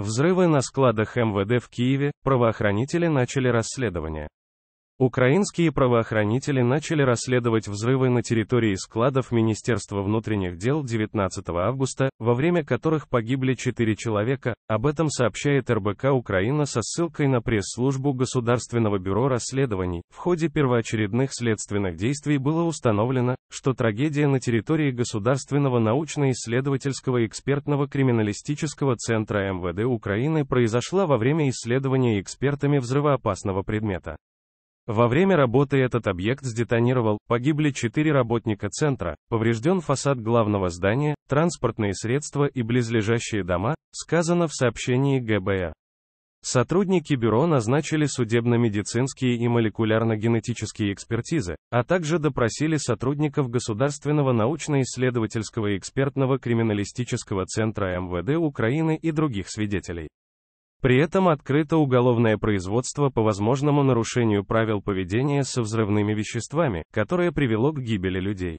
Взрывы на складах МВД в Киеве, правоохранители начали расследование. Украинские правоохранители начали расследовать взрывы на территории складов Министерства внутренних дел 19 августа, во время которых погибли четыре человека, об этом сообщает РБК Украина со ссылкой на пресс-службу Государственного бюро расследований. В ходе первоочередных следственных действий было установлено, что трагедия на территории Государственного научно-исследовательского экспертного криминалистического центра МВД Украины произошла во время исследования экспертами взрывоопасного предмета. Во время работы этот объект сдетонировал, погибли четыре работника центра, поврежден фасад главного здания, транспортные средства и близлежащие дома, сказано в сообщении ГБА. Сотрудники бюро назначили судебно-медицинские и молекулярно-генетические экспертизы, а также допросили сотрудников Государственного научно-исследовательского и экспертного криминалистического центра МВД Украины и других свидетелей. При этом открыто уголовное производство по возможному нарушению правил поведения со взрывными веществами, которое привело к гибели людей.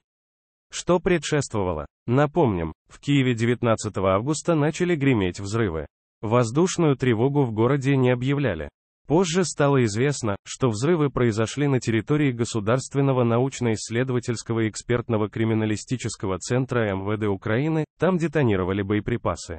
Что предшествовало? Напомним, в Киеве 19 августа начали греметь взрывы. Воздушную тревогу в городе не объявляли. Позже стало известно, что взрывы произошли на территории Государственного научно-исследовательского экспертного криминалистического центра МВД Украины, там детонировали боеприпасы.